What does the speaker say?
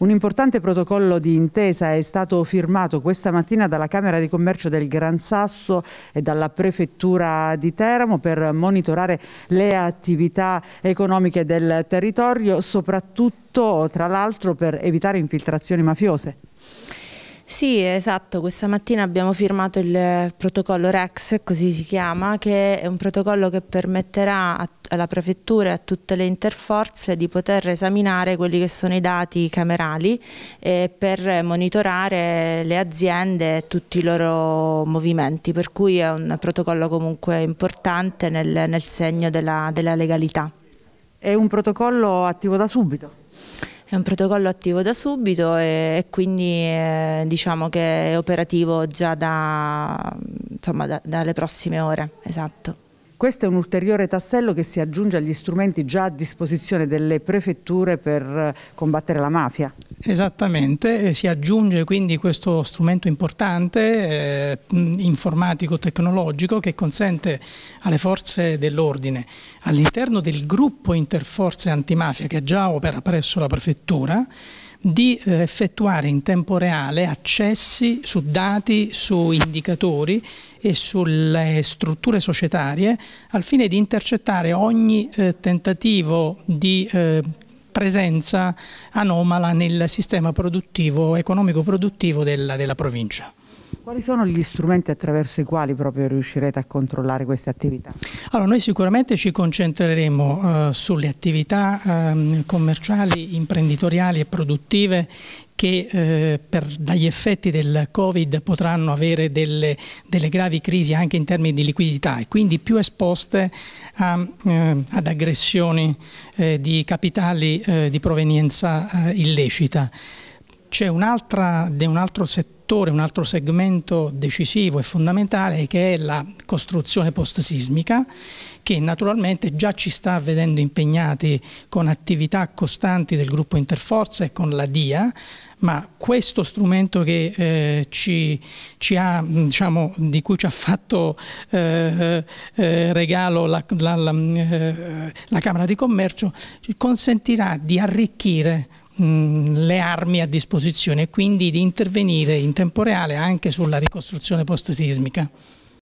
Un importante protocollo di intesa è stato firmato questa mattina dalla Camera di Commercio del Gran Sasso e dalla Prefettura di Teramo per monitorare le attività economiche del territorio, soprattutto tra l'altro per evitare infiltrazioni mafiose. Sì, esatto, questa mattina abbiamo firmato il protocollo REX, così si chiama, che è un protocollo che permetterà alla prefettura e a tutte le interforze di poter esaminare quelli che sono i dati camerali eh, per monitorare le aziende e tutti i loro movimenti, per cui è un protocollo comunque importante nel, nel segno della, della legalità. È un protocollo attivo da subito? è un protocollo attivo da subito e, e quindi eh, diciamo che è operativo già da, insomma, da, dalle prossime ore. Esatto. Questo è un ulteriore tassello che si aggiunge agli strumenti già a disposizione delle prefetture per eh, combattere la mafia. Esattamente, si aggiunge quindi questo strumento importante eh, informatico-tecnologico che consente alle forze dell'ordine all'interno del gruppo interforze antimafia che già opera presso la prefettura di eh, effettuare in tempo reale accessi su dati, su indicatori e sulle strutture societarie al fine di intercettare ogni eh, tentativo di eh, presenza anomala nel sistema produttivo, economico produttivo della, della provincia. Quali sono gli strumenti attraverso i quali proprio riuscirete a controllare queste attività? Allora, noi sicuramente ci concentreremo eh, sulle attività eh, commerciali, imprenditoriali e produttive che eh, per, dagli effetti del Covid potranno avere delle, delle, gravi crisi anche in termini di liquidità e quindi più esposte a, eh, ad aggressioni eh, di capitali eh, di provenienza eh, illecita. C'è un, un altro settore, un altro segmento decisivo e fondamentale che è la costruzione post-sismica che naturalmente già ci sta vedendo impegnati con attività costanti del gruppo Interforza e con la DIA, ma questo strumento che, eh, ci, ci ha, diciamo, di cui ci ha fatto eh, eh, eh regalo la, la, la, eh, la Camera di Commercio consentirà di arricchire le armi a disposizione e quindi di intervenire in tempo reale anche sulla ricostruzione post-sismica.